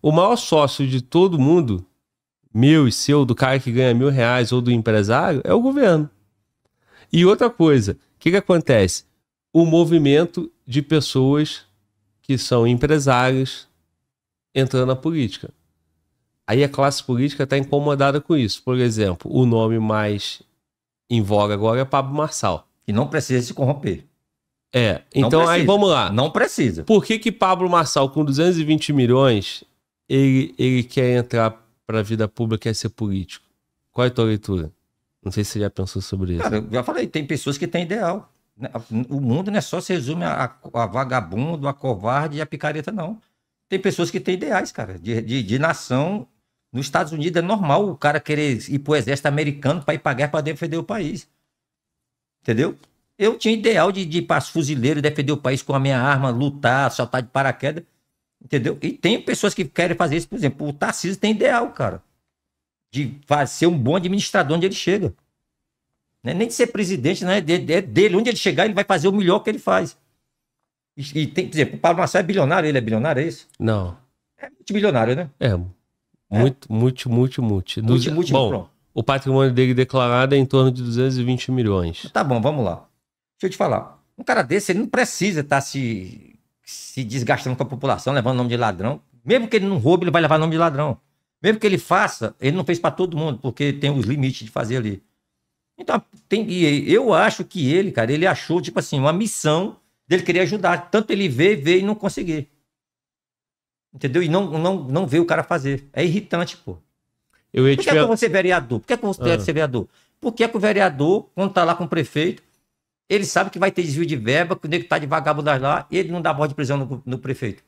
O maior sócio de todo mundo, meu e seu, do cara que ganha mil reais ou do empresário, é o governo. E outra coisa, o que, que acontece? O movimento de pessoas que são empresários entrando na política. Aí a classe política está incomodada com isso. Por exemplo, o nome mais em voga agora é Pablo Marçal. E não precisa se corromper. É, então aí vamos lá. Não precisa. Por que que Pablo Marçal com 220 milhões ele, ele quer entrar para a vida pública e quer ser político? Qual é a tua leitura? Não sei se você já pensou sobre isso. Cara, eu já falei, tem pessoas que têm ideal. Né? O mundo não é só se resume a, a vagabundo, a covarde e a picareta, não. Tem pessoas que têm ideais, cara, de, de, de nação. Nos Estados Unidos é normal o cara querer ir para o exército americano para ir pagar para defender o país. Entendeu? Eu tinha ideal de, de ir para fuzileiro, defender o país com a minha arma, lutar, saltar de paraquedas. Entendeu? E tem pessoas que querem fazer isso, por exemplo, o Tarcísio tem ideal, cara, de ser um bom administrador onde ele chega. Né? Nem de ser presidente, né? É dele, onde ele chegar, ele vai fazer o melhor que ele faz. E, e tem, por exemplo, o Paulo Marçal é bilionário, ele é bilionário, é isso? Não. É multibilionário, né? É. é? Muito, é. multi, multi, multi. Do... Multi, multi, bom, o patrimônio dele declarado é em torno de 220 milhões. Tá bom, vamos lá. Deixa eu te falar. Um cara desse, ele não precisa estar tá se se desgastando com a população, levando o nome de ladrão. Mesmo que ele não roube, ele vai levar o nome de ladrão. Mesmo que ele faça, ele não fez para todo mundo, porque tem os limites de fazer ali. Então, tem, eu acho que ele, cara, ele achou, tipo assim, uma missão dele querer ajudar. Tanto ele vê, vê e não conseguir. Entendeu? E não, não, não vê o cara fazer. É irritante, pô. Eu Por que, é que eu vou ser vereador? Por que, é que eu vou ah. ser vereador? Por que, é que o vereador, quando tá lá com o prefeito, ele sabe que vai ter desvio de verba, que o nego tá de vagabundo lá, e ele não dá voz de prisão no, no prefeito.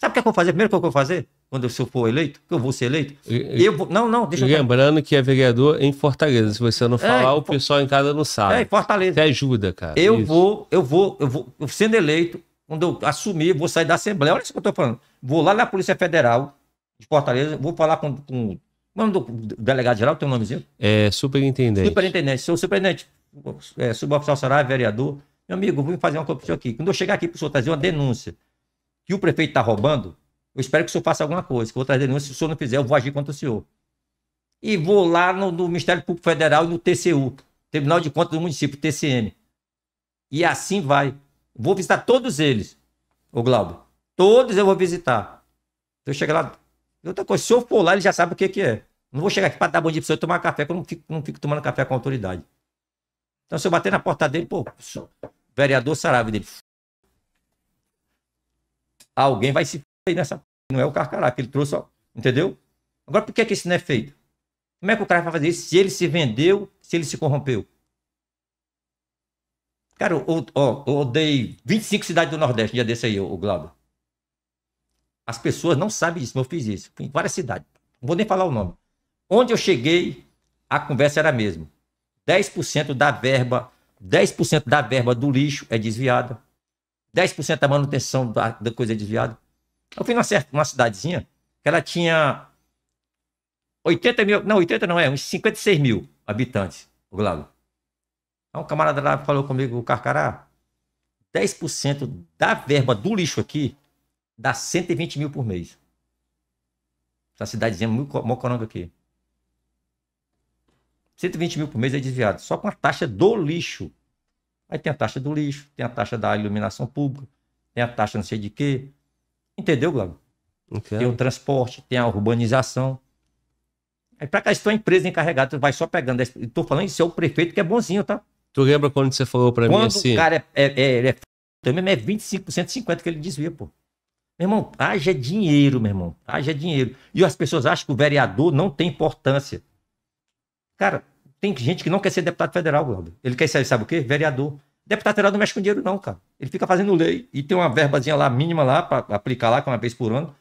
Sabe o que é eu vou fazer? Primeiro que eu vou fazer? Quando eu for eleito, que eu vou ser eleito. E, eu vou... Não, não, deixa eu Lembrando que é vereador em Fortaleza. Se você não é, falar, é, o pessoal em casa não sabe. É, em Fortaleza. Te ajuda, cara. Eu Isso. vou, eu vou, eu vou, sendo eleito, quando eu assumir, vou sair da Assembleia. Olha isso que eu tô falando. Vou lá na Polícia Federal de Fortaleza, vou falar com. com... O nome do delegado geral tem um nomezinho? É, superintendente. Superintendente, sou superintendente é, suboficial Saraiva, vereador. Meu amigo, vou fazer uma coisa aqui. Quando eu chegar aqui para o senhor trazer uma denúncia que o prefeito está roubando, eu espero que o senhor faça alguma coisa, que eu vou trazer denúncia. Se o senhor não fizer, eu vou agir contra o senhor. E vou lá no, no Ministério Público Federal e no TCU, Tribunal de Contas do Município, TCM. E assim vai. Vou visitar todos eles, o Glauber. Todos eu vou visitar. Eu chego lá. Outra coisa, se eu for lá, ele já sabe o que, que é. Não vou chegar aqui para dar bom dia para o senhor tomar café, que eu não fico, não fico tomando café com autoridade. Então, se eu bater na porta dele, pô, vereador Sarave dele. Alguém vai se f nessa. Não é o Carcará, que ele trouxe, ó, entendeu? Agora, por que, é que isso não é feito? Como é que o cara vai fazer isso se ele se vendeu, se ele se corrompeu? Cara, eu, eu, eu odeio 25 cidades do Nordeste, um dia desse aí, o Glauber. As pessoas não sabem disso, mas eu fiz isso. Fui em várias cidades. Não vou nem falar o nome. Onde eu cheguei, a conversa era a mesma. 10% da verba, 10% da verba do lixo é desviada. 10% da manutenção da, da coisa é desviada. Eu fui numa, numa cidadezinha que ela tinha 80 mil, não, 80 não é, uns 56 mil habitantes, o Glauco. Então, um camarada lá falou comigo, o Carcará, 10% da verba do lixo aqui dá 120 mil por mês. Essa cidadezinha, é Mocoronga aqui. 120 mil por mês é desviado, só com a taxa do lixo. Aí tem a taxa do lixo, tem a taxa da iluminação pública, tem a taxa não sei de quê. Entendeu, Glauco? Okay. Tem o transporte, tem a urbanização. Aí para cá, se tu é empresa encarregada, tu vai só pegando. Estou falando isso, é o prefeito que é bonzinho, tá? Tu lembra quando você falou para mim assim? Quando o cara é, é, é, é, é, mesmo é 25%, 50% que ele desvia, pô. Meu irmão, haja dinheiro, meu irmão. Haja dinheiro. E as pessoas acham que o vereador não tem importância. Cara, tem gente que não quer ser deputado federal, Glauber. Ele quer ser, sabe o quê? Vereador. Deputado federal não mexe com dinheiro, não, cara. Ele fica fazendo lei e tem uma verbazinha lá, mínima lá, para aplicar lá, que é uma vez por ano.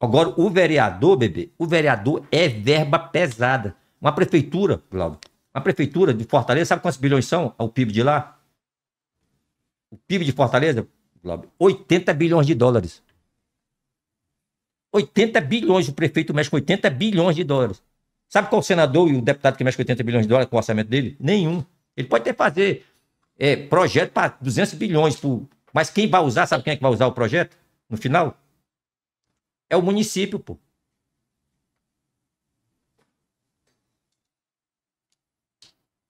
Agora, o vereador, bebê, o vereador é verba pesada. Uma prefeitura, Glauber, uma prefeitura de Fortaleza, sabe quantos bilhões são é o PIB de lá? O PIB de Fortaleza, Glauber, 80 bilhões de dólares. 80 bilhões, o prefeito mexe com 80 bilhões de dólares. Sabe qual o senador e o deputado que mexe com 80 bilhões de dólares com o orçamento dele? Nenhum. Ele pode ter fazer é, projeto para 200 bilhões, mas quem vai usar, sabe quem é que vai usar o projeto no final? É o município, pô.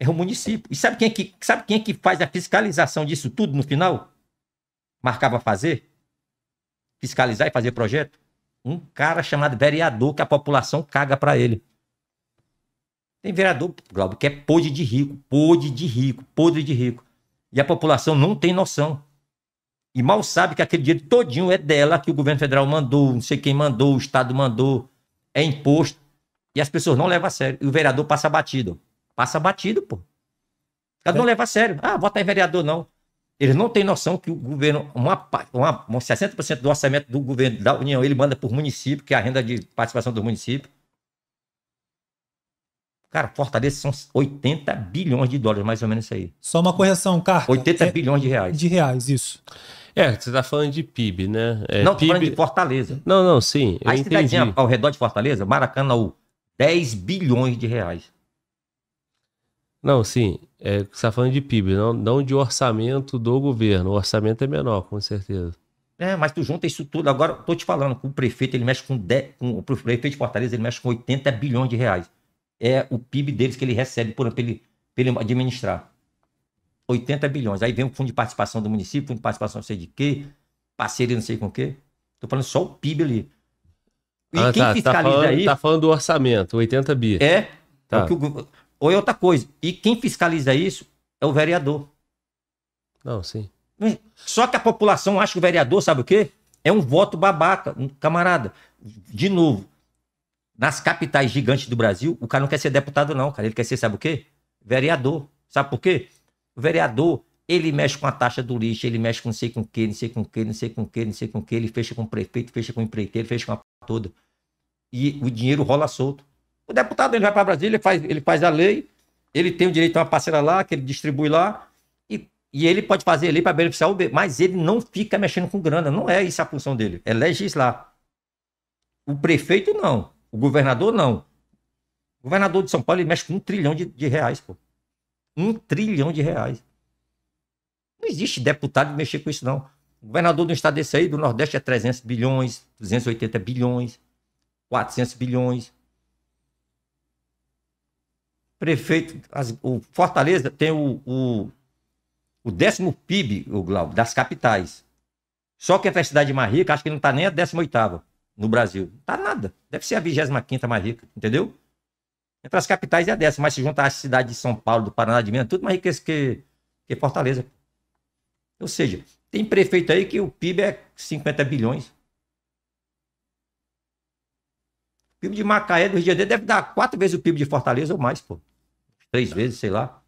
É o município. E sabe quem, é que, sabe quem é que faz a fiscalização disso tudo no final? Marcava fazer? Fiscalizar e fazer projeto? Um cara chamado vereador que a população caga para ele. Tem vereador, Glauber, que é podre de rico, podre de rico, podre de rico. E a população não tem noção. E mal sabe que aquele dinheiro todinho é dela, que o governo federal mandou, não sei quem mandou, o Estado mandou, é imposto. E as pessoas não levam a sério. E o vereador passa batido. Passa batido, pô. Cada é. não leva a sério. Ah, vota em vereador, não. Eles não têm noção que o governo, uma, uma, 60% do orçamento do governo da União, ele manda por município, que é a renda de participação do município. Cara, Fortaleza são 80 bilhões de dólares, mais ou menos isso aí. Só uma correção, cara. 80 é, bilhões de reais. De reais, isso. É, você está falando de PIB, né? É, não, PIB... falando de Fortaleza. Não, não, sim. Eu a entendi. cidadinha ao redor de Fortaleza, Maracanã, 10 bilhões de reais. Não, sim. É, você está falando de PIB, não, não de orçamento do governo. O orçamento é menor, com certeza. É, mas tu junta isso tudo. Agora, estou te falando, o prefeito ele mexe com, 10, com o prefeito de Fortaleza ele mexe com 80 bilhões de reais é o PIB deles que ele recebe por ano, para ele, ele, administrar. 80 bilhões. Aí vem o fundo de participação do município, fundo de participação não sei de quê, parceria não sei com o quê. Estou falando só o PIB ali. E ah, quem tá, tá fiscaliza tá falando, aí. Tá falando do orçamento, 80 bi. É. é tá. O, ou é outra coisa. E quem fiscaliza isso é o vereador. Não, sim. É? Só que a população acha que o vereador, sabe o quê? É um voto babaca, camarada. De novo, nas capitais gigantes do Brasil, o cara não quer ser deputado, não, cara. Ele quer ser, sabe o quê? Vereador. Sabe por quê? O vereador, ele mexe com a taxa do lixo, ele mexe com não sei com o quê, não sei com o quê, não sei com o quê, não sei com o quê, ele fecha com o prefeito, fecha com o empreiteiro, fecha com a p... toda. E o dinheiro rola solto. O deputado, ele vai para Brasília, ele faz, ele faz a lei, ele tem o direito a uma parcela lá, que ele distribui lá, e, e ele pode fazer lei para beneficiar o B, mas ele não fica mexendo com grana, não é isso a função dele, é legislar. O prefeito não. O governador não. O governador de São Paulo ele mexe com um trilhão de, de reais, pô. Um trilhão de reais. Não existe deputado mexer com isso, não. O governador do estado desse aí, do Nordeste, é 300 bilhões, 280 bilhões, 400 bilhões. Prefeito, as, o Fortaleza tem o, o, o décimo PIB, o Glauco, das capitais. Só que a cidade mais rica, acho que não está nem a décima oitava no Brasil. Não tá nada. Deve ser a 25 mais rica, entendeu? Entre as capitais é a dessa, mas se juntar a cidade de São Paulo, do Paraná, de Minas, é tudo mais rica que, que Fortaleza. Ou seja, tem prefeito aí que o PIB é 50 bilhões. O PIB de Macaé, do Rio de Janeiro, deve dar quatro vezes o PIB de Fortaleza ou mais, pô. Três vezes, sei lá.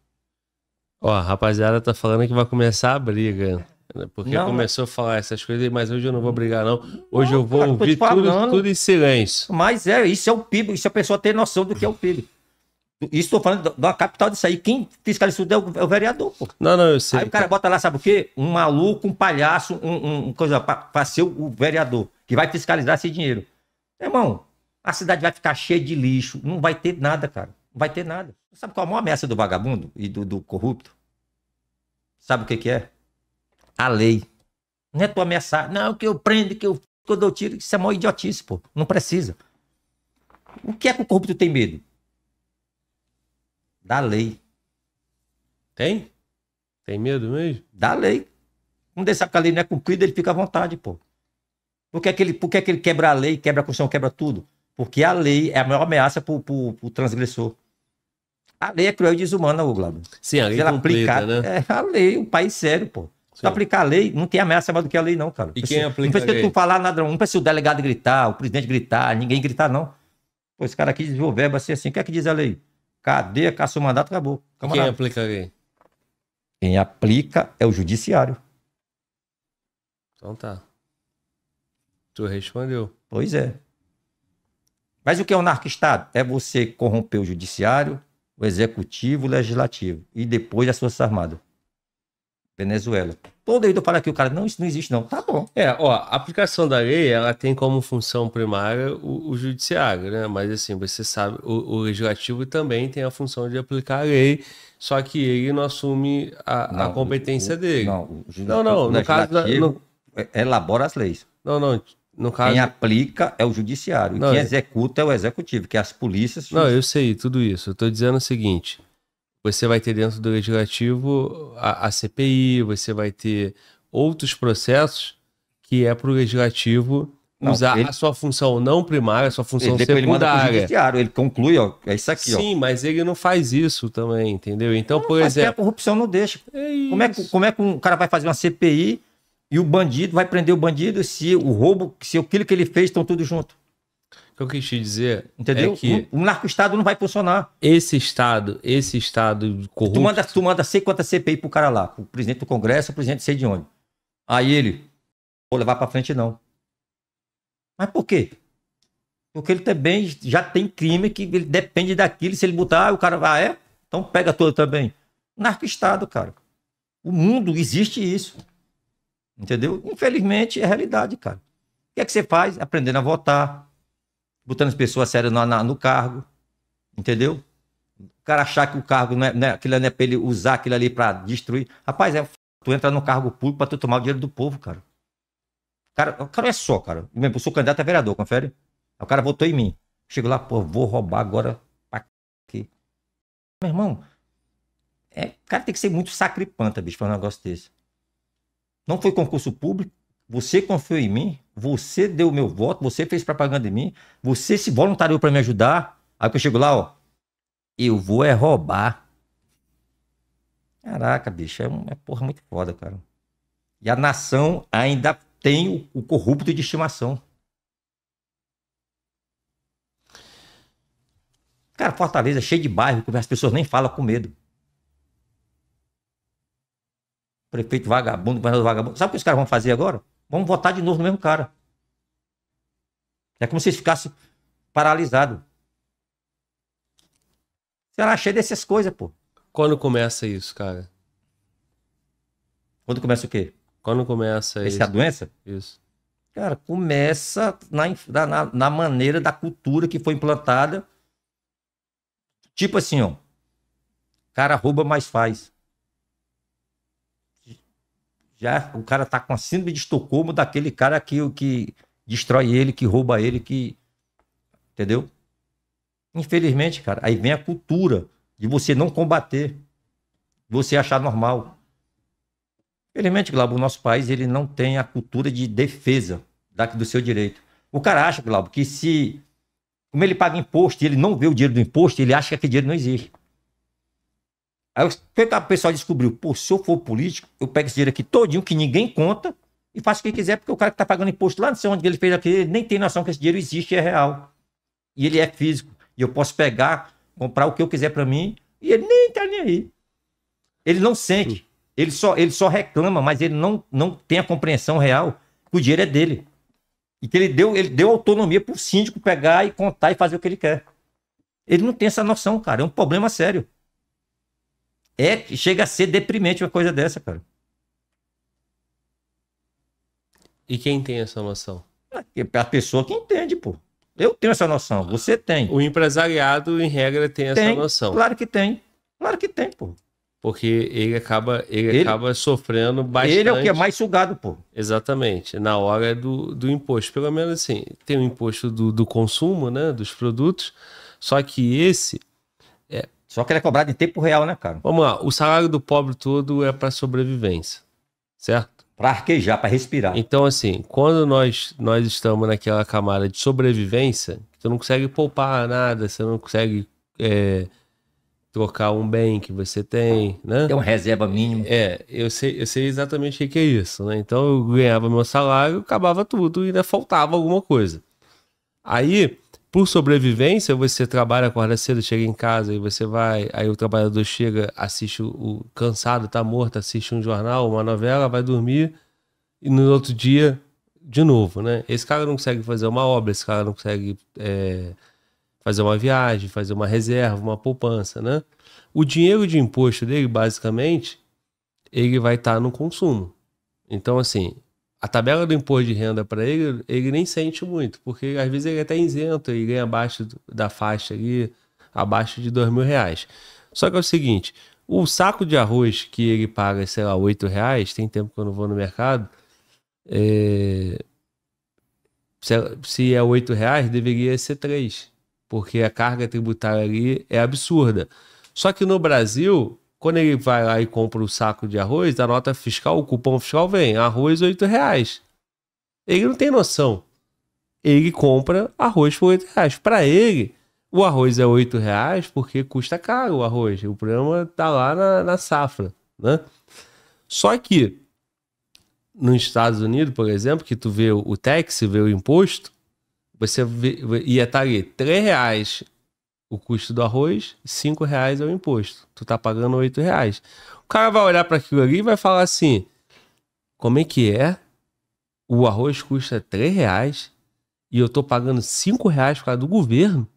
Ó, a rapaziada tá falando que vai começar a briga. Né? Porque não, começou mas... a falar essas coisas, mas hoje eu não vou brigar, não. Hoje não, eu vou cara, ouvir tudo, tudo em silêncio. Mas é, isso é o PIB, isso é a pessoa ter noção do que é o PIB. Isso estou falando da capital disso aí. Quem fiscaliza tudo é, é o, vereador, pô. Não, não, eu sei. Aí o cara bota lá, sabe o quê? Um maluco, um palhaço, um, um coisa para ser o vereador, que vai fiscalizar esse dinheiro. irmão, a cidade vai ficar cheia de lixo, não vai ter nada, cara. Não vai ter nada. Sabe qual é a maior ameaça do vagabundo e do, do corrupto? Sabe o que, que é? a lei. Não é tu ameaçar, não, que eu prendo, que eu, que eu dou tiro, isso é mó idiotice, pô. Não precisa. O que é que o corrupto tem medo? Da lei. Tem? Tem medo mesmo? Da lei. Quando um ele sabe que a lei não é cumprida, ele fica à vontade, pô. Por que, é que, ele, por que, é que ele quebra a lei, quebra a Constituição, quebra tudo? Porque a lei é a maior ameaça pro, pro, pro transgressor. A lei é cruel e desumana, ô Glauber. Sim, a lei Se ela aplicar, né? É a lei, um país sério, pô. Sim. Tu aplicar a lei, não tem ameaça mais do que a lei, não, cara. E quem aplica não precisa a lei? tu falar nada, não precisa o delegado gritar, o presidente gritar, ninguém gritar, não. Pô, esse cara aqui desenvolver, o verbo assim, assim. O que é que diz a lei? cadê caça o mandato, acabou. Camarada. Quem aplica a lei? Quem aplica é o judiciário. Então tá. Tu respondeu. Pois é. Mas o que é o narco-estado? É você corromper o judiciário, o executivo, o legislativo e depois as Forças Armadas. Venezuela. Todo eu falo aqui, o cara, não, isso não existe não. Tá bom. É, ó, a aplicação da lei, ela tem como função primária o, o judiciário, né? Mas assim, você sabe, o, o, legislativo também tem a função de aplicar a lei, só que ele não assume a, não, a competência o, dele. Não, o não, não, no caso da, no... É, elabora as leis. Não, não, Caso... Quem aplica é o judiciário. Não, quem é- executa é o executivo, que é as polícias. Não, eu sei tudo isso. Eu estou dizendo o seguinte: você vai ter dentro do legislativo a, a CPI, você vai ter outros processos que é para o legislativo não, usar ele... a sua função não primária, a sua função ele, secundária. Ele, ele conclui, ó, é isso aqui, Sim, ó. mas ele não faz isso também, entendeu? Então, não, por é exemplo. a corrupção não deixa. É como, é que, como é que um cara vai fazer uma CPI e o bandido vai prender o bandido se o roubo, se aquilo que ele fez estão tudo junto? que eu quis te dizer Entendeu? é que... O, o narco-estado não vai funcionar. Esse estado, esse estado corrupto... Tu manda, tu manda sei quanta CPI pro cara lá, o presidente do Congresso, o presidente sei de onde. Aí ele, vou levar pra frente não. Mas por quê? Porque ele também já tem crime que ele depende daquilo, se ele botar, o cara vai, ah, é? Então pega todo também. Narco-estado, cara. O mundo existe isso. Entendeu? Infelizmente é realidade, cara. O que é que você faz? Aprendendo a votar, botando as pessoas sérias no, no, cargo, entendeu? O cara achar que o cargo não é, não é aquilo não é pra ele usar aquilo ali para destruir. Rapaz, é, tu entra no cargo público para tu tomar o dinheiro do povo, cara. Cara, o cara é só, cara. Eu sou candidato a vereador, confere? O cara votou em mim. Chego lá, pô, vou roubar agora pra quê? Meu irmão, é, cara tem que ser muito sacripanta, bicho, pra um negócio desse. Não foi concurso público, você confiou em mim, você deu meu voto, você fez propaganda de mim, você se voluntariou para me ajudar. Aí que eu chego lá, ó, eu vou é roubar. Caraca, bicho, é, é, porra muito foda, cara. E a nação ainda tem o, o corrupto de estimação. Cara, Fortaleza é cheio de bairro, que as pessoas nem falam com medo. Prefeito vagabundo, governador vagabundo. Sabe o que os caras vão fazer agora? Vamos votar de novo no mesmo cara. É como se ficasse paralisado. Será cheio dessas coisas, pô. Quando começa isso, cara? Quando começa o quê? Quando começa isso? Essa é a doença? Isso. Cara, começa na, na, na maneira da cultura que foi implantada. Tipo assim, ó. Cara rouba, mais faz já o cara tá com a síndrome de Estocolmo daquele cara que, que destrói ele, que rouba ele, que. Entendeu? Infelizmente, cara, aí vem a cultura de você não combater, de você achar normal. Infelizmente, Glauber, o nosso país ele não tem a cultura de defesa do seu direito. O cara acha, Glauber, que se. Como ele paga imposto e ele não vê o dinheiro do imposto, ele acha que aquele dinheiro não existe. Aí o pessoal descobriu, pô, se eu for político, eu pego esse dinheiro aqui todinho, que ninguém conta, e faço o que quiser, porque o cara que está pagando imposto lá não sei onde ele fez aquilo, ele nem tem noção que esse dinheiro existe e é real. E ele é físico. E eu posso pegar, comprar o que eu quiser para mim, e ele nem tá nem aí. Ele não sente. Ele só, ele só reclama, mas ele não, não tem a compreensão real que o dinheiro é dele. E que ele deu, ele deu autonomia para o síndico pegar e contar e fazer o que ele quer. Ele não tem essa noção, cara. É um problema sério. É, chega a ser deprimente uma coisa dessa, cara. E quem tem essa noção? A pessoa que entende, pô. Eu tenho essa noção, você tem. O empresariado, em regra, tem, tem essa noção. Claro que tem. Claro que tem, pô. Porque ele acaba, ele, ele, acaba sofrendo bastante. Ele é o que é mais sugado, pô. Exatamente. Na hora do, do imposto. Pelo menos assim, tem o imposto do, do consumo, né? Dos produtos. Só que esse só que ele é cobrado em tempo real, né, cara? Vamos lá, o salário do pobre todo é para sobrevivência, certo? Para arquejar, para respirar. Então, assim, quando nós, nós estamos naquela camada de sobrevivência, você não consegue poupar nada, você não consegue é, trocar um bem que você tem, né? Tem uma reserva mínima. É, eu sei, eu sei exatamente o que é isso, né? Então, eu ganhava meu salário, acabava tudo e ainda faltava alguma coisa. Aí, por sobrevivência, você trabalha, acorda cedo, chega em casa e você vai. Aí o trabalhador chega, assiste o, o cansado, tá morto, assiste um jornal, uma novela, vai dormir e no outro dia, de novo, né? Esse cara não consegue fazer uma obra, esse cara não consegue é, fazer uma viagem, fazer uma reserva, uma poupança, né? O dinheiro de imposto dele, basicamente, ele vai estar tá no consumo. Então, assim, a tabela do imposto de renda para ele, ele nem sente muito, porque às vezes ele é até isento, e ganha abaixo da faixa ali, abaixo de dois mil reais. Só que é o seguinte, o saco de arroz que ele paga, sei lá, oito reais, tem tempo que eu não vou no mercado, é... se é, é oito reais, deveria ser três, porque a carga tributária ali é absurda. Só que no Brasil, quando ele vai lá e compra o um saco de arroz, da nota fiscal, o cupom fiscal vem, arroz R$ reais. Ele não tem noção. Ele compra arroz por R$ reais. Para ele, o arroz é R$ reais porque custa caro o arroz. O problema tá lá na, na safra, né? Só que nos Estados Unidos, por exemplo, que tu vê o tax, vê o imposto, você vê, ia estar é, tá ali, 3 reais o custo do arroz, cinco reais é o imposto. Tu tá pagando oito reais. O cara vai olhar para aquilo ali e vai falar assim: como é que é? O arroz custa três reais e eu tô pagando cinco reais por causa do governo?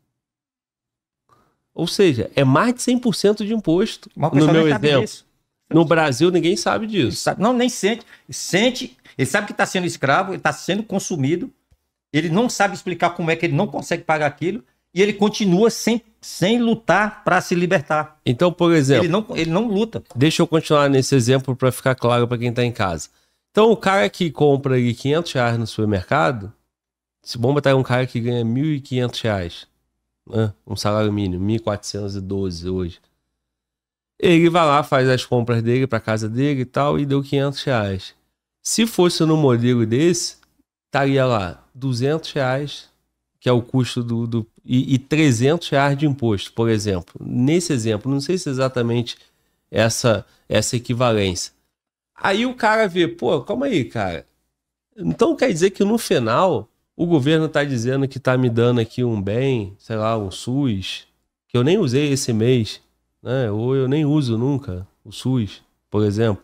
Ou seja, é mais de 100% de imposto no meu exemplo. No Brasil, ninguém sabe disso. Sabe, não, nem sente. Sente, ele sabe que está sendo escravo, ele está sendo consumido, ele não sabe explicar como é que ele não consegue pagar aquilo, e ele continua sem, sem lutar para se libertar. Então, por exemplo. Ele não, ele não luta. Deixa eu continuar nesse exemplo para ficar claro para quem está em casa. Então, o cara que compra ali 500 reais no supermercado, se bom botar um cara que ganha 1.500 reais, né? um salário mínimo, 1.412 hoje. Ele vai lá, faz as compras dele para casa dele e tal, e deu 500 reais. Se fosse no modelo desse, estaria lá 200 reais, que é o custo do, do e, e 300 reais de imposto, por exemplo. Nesse exemplo, não sei se é exatamente essa, essa equivalência. Aí o cara vê, pô, calma aí, cara. Então quer dizer que no final o governo está dizendo que está me dando aqui um bem, sei lá, um SUS, que eu nem usei esse mês, né? ou eu nem uso nunca o SUS, por exemplo.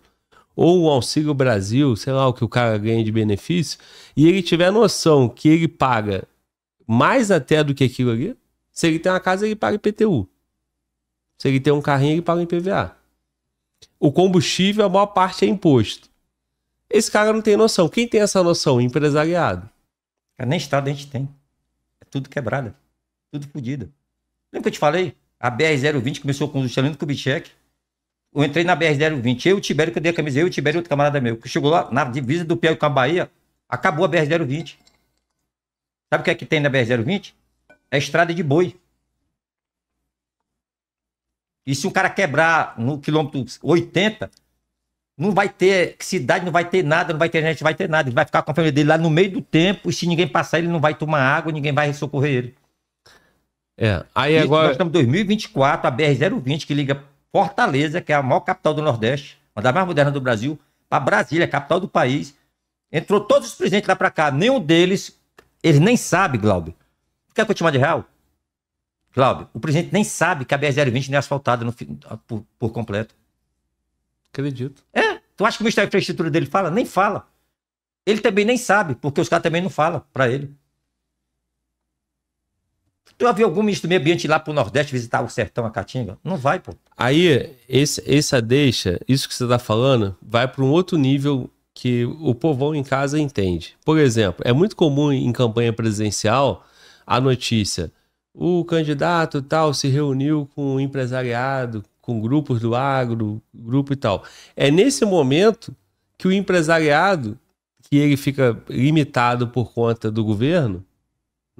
Ou o Auxílio Brasil, sei lá o que o cara ganha de benefício, e ele tiver noção que ele paga mais até do que aquilo ali. Se ele tem uma casa, ele paga IPTU. Se ele tem um carrinho, ele paga IPVA. O combustível, a maior parte é imposto. Esse cara não tem noção. Quem tem essa noção? Empresariado. Nem Estado a gente tem. É tudo quebrado. Tudo fodido. Lembra que eu te falei? A BR-020 começou com o Juscelino Kubitschek. Eu entrei na BR-020. Eu e o Tibério, que eu dei a camisa. Eu e o Tibério, outro camarada meu. Que chegou lá na divisa do Piauí com a Bahia. Acabou a BR-020. Sabe o que é que tem na BR-020? É estrada de boi. E se o cara quebrar no quilômetro 80, não vai ter cidade, não vai ter nada, não vai ter gente, não vai ter nada. Ele vai ficar com a família dele lá no meio do tempo e se ninguém passar, ele não vai tomar água, ninguém vai socorrer ele. É, aí e agora... Nós estamos em 2024, a BR-020, que liga Fortaleza, que é a maior capital do Nordeste, uma das mais modernas do Brasil, para Brasília, capital do país. Entrou todos os presidentes lá para cá, nenhum deles ele nem sabe, Glauber. Quer é que eu real? Glauber, o presidente nem sabe que a BR-020 não é asfaltada no, por, por completo. Acredito. É. Tu acha que o Ministério da Infraestrutura dele fala? Nem fala. Ele também nem sabe, porque os caras também não falam para ele. Tu havia algum ministro do meio ambiente ir lá pro Nordeste visitar o sertão, a Caatinga? Não vai, pô. Aí, esse, essa deixa, isso que você tá falando, vai para um outro nível que o povão em casa entende. Por exemplo, é muito comum em campanha presidencial a notícia: o candidato tal se reuniu com o empresariado, com grupos do agro, grupo e tal. É nesse momento que o empresariado, que ele fica limitado por conta do governo,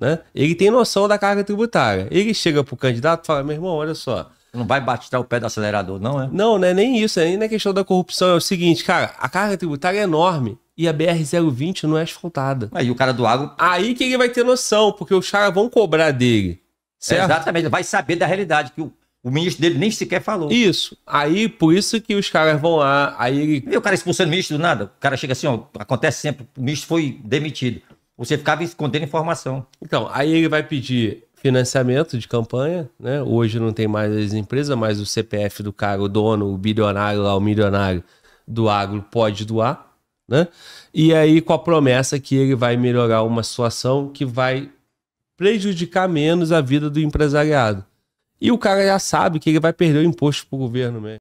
né? Ele tem noção da carga tributária. Ele chega para o candidato e fala: meu irmão, olha só, não vai bater o pé do acelerador, não, é? Não, não é nem isso. É nem na questão da corrupção. É o seguinte, cara, a carga tributária é enorme e a BR-020 não é asfaltada. Aí o cara do agro. Aí que ele vai ter noção, porque os caras vão cobrar dele. Certo? É, exatamente, vai saber da realidade, que o, o, ministro dele nem sequer falou. Isso. Aí, por isso que os caras vão lá. Aí ele... E o cara expulsando o ministro do nada. O cara chega assim, ó, acontece sempre, o ministro foi demitido. Você ficava escondendo informação. Então, aí ele vai pedir financiamento de campanha, né? Hoje não tem mais as empresas, mas o CPF do cara, o dono, o bilionário lá, o milionário do agro pode doar, né? E aí com a promessa que ele vai melhorar uma situação que vai prejudicar menos a vida do empresariado. E o cara já sabe que ele vai perder o imposto para o governo mesmo.